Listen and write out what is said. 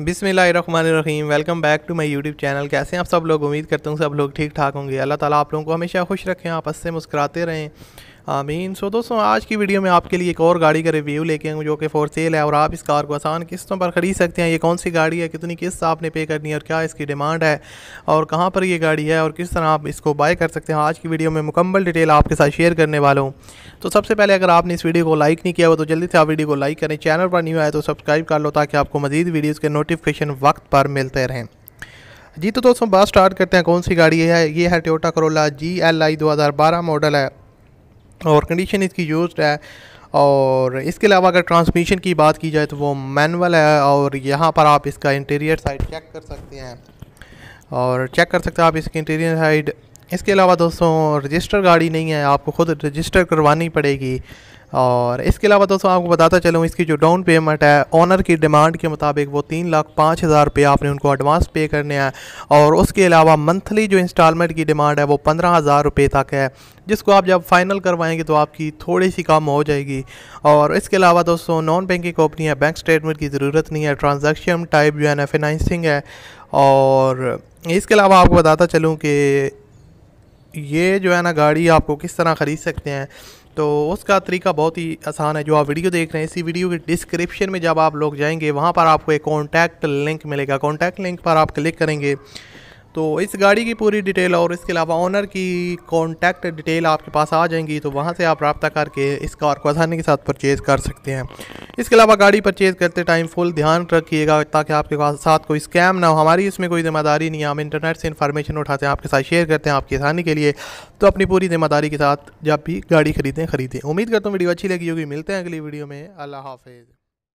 बिसमीम welcome back to my YouTube channel कैसे हैं आप सब लोग उम्मीद करता हूँ सब लोग ठीक ठाक होंगे अल्लाह ताला आप लोगों को हमेशा खुश रखें आपस से मुस्कुराते रहें आमीन सो दोस्तों आज की वीडियो में आपके लिए एक और गाड़ी का रिव्यू लेके आऊँ जो कि फॉर सेल है और आप इस कार को आसान किस्तों पर ख़रीद सकते हैं ये कौन सी गाड़ी है कितनी किस्त आपने पे करनी है और क्या इसकी डिमांड है और कहाँ पर ये गाड़ी है और किस तरह आप इसको बाय कर सकते हैं आज की वीडियो में मुकम्मल डिटेल आपके साथ शेयर करने वाला हूँ तो सबसे पहले अगर आपने इस वीडियो को लाइक नहीं किया हो तो जल्दी से आप वीडियो को लाइक करें चैनल पर न्यू आए तो सब्सक्राइब कर लो ताकि आपको मजीद वीडियोज़ के नोटिफिकेशन वक्त पर मिलते रहें जी तो दोस्तों बात स्टार्ट करते हैं कौन सी गाड़ी है ये है Toyota Corolla G L I दो हज़ार बारह मॉडल है और कंडीशन इसकी यूज है और इसके अलावा अगर ट्रांसमिशन की बात की जाए तो वो मैनुअल है और यहाँ पर आप इसका इंटीरियर साइड चेक कर सकते हैं और चेक कर सकते हैं आप इसकी इंटीरियर साइड इसके अलावा दोस्तों रजिस्टर गाड़ी नहीं है आपको खुद रजिस्टर करवानी पड़ेगी और इसके अलावा दोस्तों आपको बताता चलूँ इसकी जो डाउन पेमेंट है ऑनर की डिमांड के मुताबिक वो तीन लाख पाँच हज़ार रुपये आपने उनको एडवांस पे करने हैं और उसके अलावा मंथली जो इंस्टॉलमेंट की डिमांड है वो पंद्रह हज़ार रुपये तक है जिसको आप जब फाइनल करवाएंगे तो आपकी थोड़ी सी कम हो जाएगी और इसके अलावा दोस्तों नॉन बैंकिंग कंपनी है बैंक स्टेटमेंट की ज़रूरत नहीं है ट्रांजेक्शन टाइप जो है ना फिनंसिंग है और इसके अलावा आपको बताता चलूँ कि ये जो है ना गाड़ी आपको किस तरह ख़रीद सकते हैं तो उसका तरीका बहुत ही आसान है जो आप वीडियो देख रहे हैं इसी वीडियो के डिस्क्रिप्शन में जब आप लोग जाएंगे वहाँ पर आपको एक कॉन्टैक्ट लिंक मिलेगा कॉन्टैक्ट लिंक पर आप क्लिक करेंगे तो इस गाड़ी की पूरी डिटेल और इसके अलावा ऑनर की कॉन्टैक्ट डिटेल आपके पास आ जाएंगी तो वहाँ से आप रबता करके इस कार को आसानी के साथ परचेज़ कर सकते हैं इसके अलावा गाड़ी परचेज़ करते टाइम फुल ध्यान रखिएगा ताकि आपके पास साथ कोई स्कैम ना हो हमारी इसमें कोई ज़िम्मेदारी नहीं है हम इंटरनेट से इन्फॉर्मेशन उठाते हैं आपके साथ शेयर करते हैं आपकी आसानी के लिए तो अपनी पूरी ज़िम्मेदारी के साथ जब भी गाड़ी खरीदें खरीदें उम्मीद करता हूँ वीडियो अच्छी लगी होगी मिलते हैं अगली वीडियो में अल्लाह हाफिज़